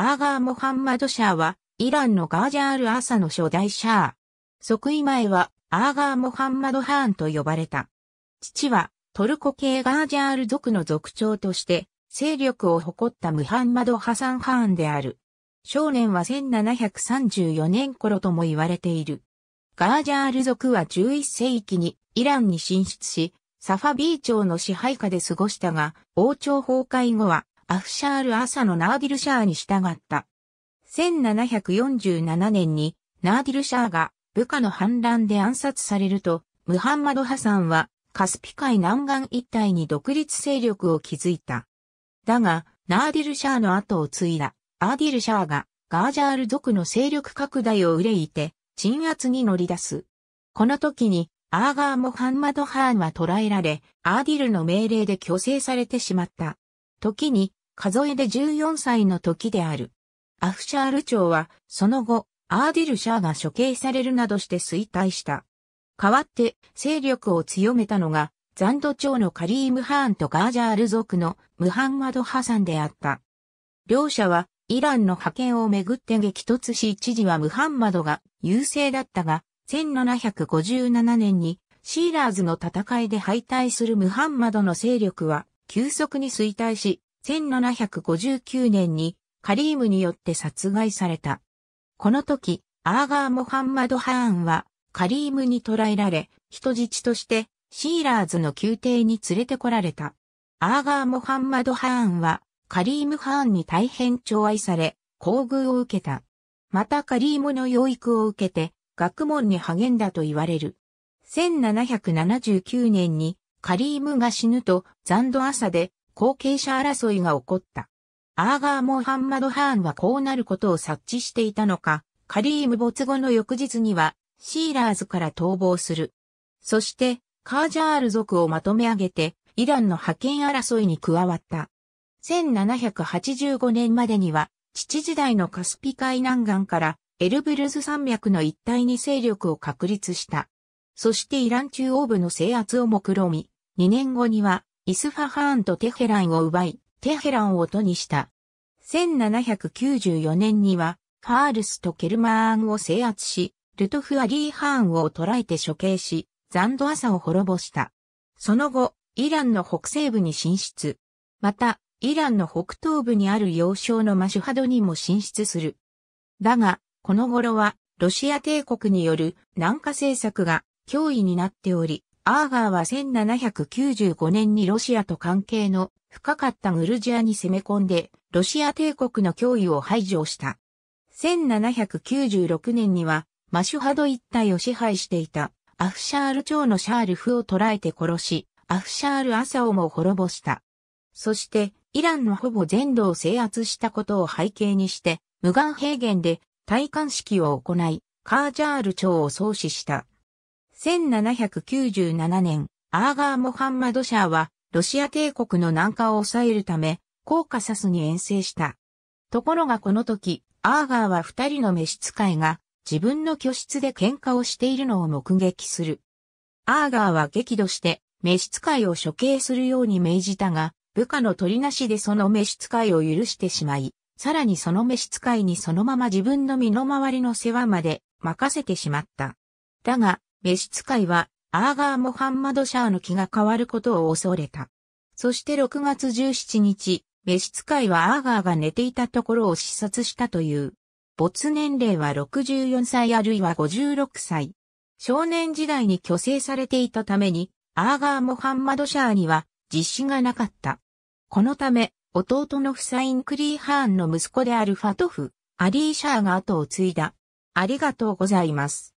アーガー・モハンマド・シャーは、イランのガージャール・アサの初代シャー。即位前は、アーガー・モハンマド・ハーンと呼ばれた。父は、トルコ系ガージャール族の族長として、勢力を誇ったムハンマド・ハサン・ハーンである。少年は1734年頃とも言われている。ガージャール族は11世紀にイランに進出し、サファビー朝の支配下で過ごしたが、王朝崩壊後はアフシャール・朝のナーディル・シャーに従った。1747年にナーディル・シャーが部下の反乱で暗殺されると、ムハンマド・ハサンはカスピ海南岸一帯に独立勢力を築いた。だが、ナーディル・シャーの後を継いだ、アーディル・シャーがガージャール族の勢力拡大を憂いて、鎮圧に乗り出す。この時に、アーガー・モハンマド・ハーンは捕らえられ、アーディルの命令で虚勢されてしまった。時に、数えで14歳の時である。アフシャール朝は、その後、アーディルシャーが処刑されるなどして衰退した。代わって、勢力を強めたのが、ザンド朝のカリーム・ハーンとガージャール族のムハンマド・ハサンであった。両者は、イランの覇権をめぐって激突し、一時はムハンマドが優勢だったが、1757年にシーラーズの戦いで敗退するムハンマドの勢力は急速に衰退し、1759年にカリームによって殺害された。この時、アーガー・モハンマド・ハーンはカリームに捕らえられ、人質としてシーラーズの宮廷に連れてこられた。アーガー・モハンマド・ハーンはカリーム・ハーンに大変寵愛され、厚遇を受けた。またカリームの養育を受けて、学問に励んだと言われる。1779年にカリームが死ぬと残土朝で後継者争いが起こった。アーガー・モハンマド・ハーンはこうなることを察知していたのか、カリーム没後の翌日には、シーラーズから逃亡する。そして、カージャール族をまとめ上げて、イランの覇権争いに加わった。1785年までには、父時代のカスピ海南岸からエルブルズ山脈の一帯に勢力を確立した。そしてイラン中央部の制圧を目論み、2年後にはイスファハーンとテヘランを奪い、テヘランを都にした。1794年には、ファールスとケルマーンを制圧し、ルトフ・アリー・ハーンを捕らえて処刑し、ザンドアサを滅ぼした。その後、イランの北西部に進出。また、イランの北東部にある要衝のマシュハドにも進出する。だが、この頃は、ロシア帝国による南下政策が脅威になっており、アーガーは1795年にロシアと関係の深かったグルジアに攻め込んで、ロシア帝国の脅威を排除した。1796年には、マシュハド一帯を支配していた、アフシャール朝のシャールフを捕らえて殺し、アフシャール朝をも滅ぼした。そして、イランのほぼ全土を制圧したことを背景にして、無岩平原で戴冠式を行い、カージャール朝を創始した。1797年、アーガー・モハンマド・シャーは、ロシア帝国の南下を抑えるため、コーカサスに遠征した。ところがこの時、アーガーは二人の召使いが、自分の居室で喧嘩をしているのを目撃する。アーガーは激怒して、召使いを処刑するように命じたが、部下の取りなしでその召使いを許してしまい、さらにその召使いにそのまま自分の身の回りの世話まで任せてしまった。だが、召使いは、アーガー・モハンマド・シャーの気が変わることを恐れた。そして6月17日、召使いはアーガーが寝ていたところを視察したという。没年齢は64歳あるいは56歳。少年時代に虚勢されていたために、アーガー・モハンマド・シャーには実施がなかった。このため、弟のフサイン・クリーハーンの息子であるファトフ、アリー・シャーが後を継いだ。ありがとうございます。